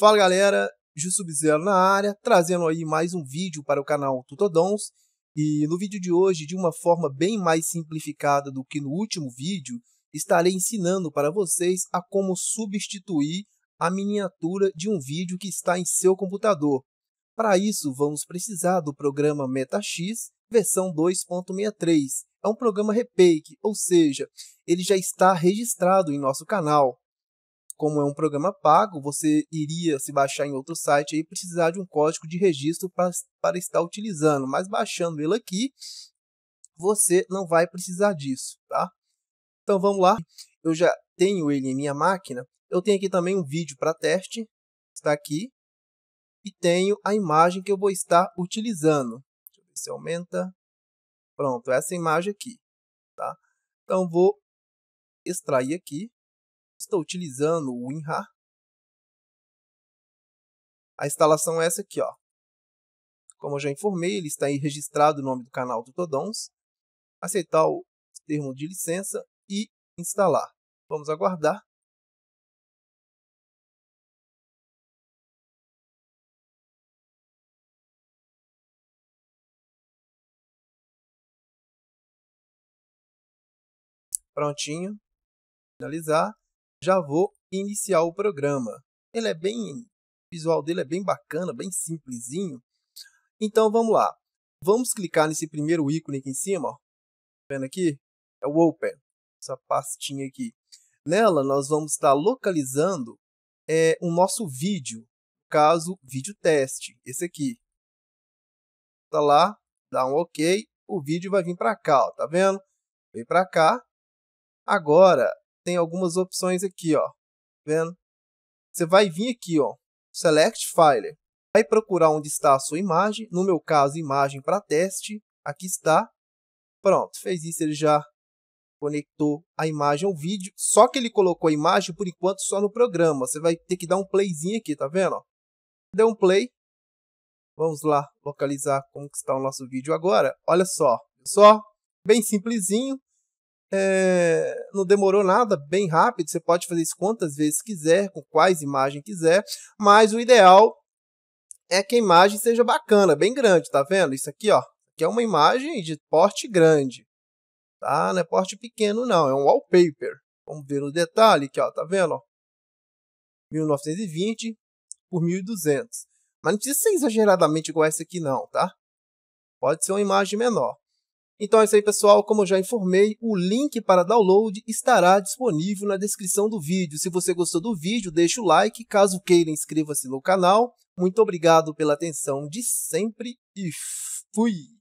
Fala galera, sub na área, trazendo aí mais um vídeo para o canal Tutodons. E no vídeo de hoje, de uma forma bem mais simplificada do que no último vídeo, estarei ensinando para vocês a como substituir a miniatura de um vídeo que está em seu computador. Para isso, vamos precisar do programa MetaX versão 2.63. É um programa repake, ou seja, ele já está registrado em nosso canal como é um programa pago, você iria se baixar em outro site e precisar de um código de registro para estar utilizando, mas baixando ele aqui, você não vai precisar disso, tá? Então vamos lá, eu já tenho ele em minha máquina, eu tenho aqui também um vídeo para teste, está aqui, e tenho a imagem que eu vou estar utilizando. Deixa eu ver se aumenta. Pronto, essa imagem aqui. Tá? Então, vou extrair aqui estou utilizando o WinRAR. A instalação é essa aqui, ó. Como eu já informei, ele está aí registrado o nome do canal do Todons. Aceitar o termo de licença e instalar. Vamos aguardar. Prontinho. Finalizar já vou iniciar o programa. Ele é bem. O visual dele é bem bacana, bem simplesinho. Então vamos lá. Vamos clicar nesse primeiro ícone aqui em cima, ó. Tá vendo aqui? É o Open. Essa pastinha aqui. Nela nós vamos estar localizando é, o nosso vídeo. Caso vídeo teste, esse aqui. Tá lá, dá um OK, o vídeo vai vir para cá, ó, tá vendo? Vem para cá. Agora tem algumas opções aqui, ó. Tá vendo? Você vai vir aqui, ó, Select File. Vai procurar onde está a sua imagem. No meu caso, imagem para teste. Aqui está. Pronto, fez isso, ele já conectou a imagem ao vídeo. Só que ele colocou a imagem, por enquanto, só no programa. Você vai ter que dar um playzinho aqui, tá vendo? Ó? Deu um play. Vamos lá localizar como está o nosso vídeo agora. Olha só, só bem simplesinho é, não demorou nada, bem rápido. Você pode fazer isso quantas vezes quiser, com quais imagens quiser, mas o ideal é que a imagem seja bacana, bem grande, tá vendo? Isso aqui, ó, que é uma imagem de porte grande, tá? Não é porte pequeno, não, é um wallpaper. Vamos ver no detalhe aqui, ó, tá vendo? Ó? 1920 por 1200. Mas não precisa ser exageradamente igual essa aqui, não, tá? Pode ser uma imagem menor. Então é isso aí, pessoal. Como eu já informei, o link para download estará disponível na descrição do vídeo. Se você gostou do vídeo, deixa o like. Caso queira, inscreva-se no canal. Muito obrigado pela atenção de sempre e fui!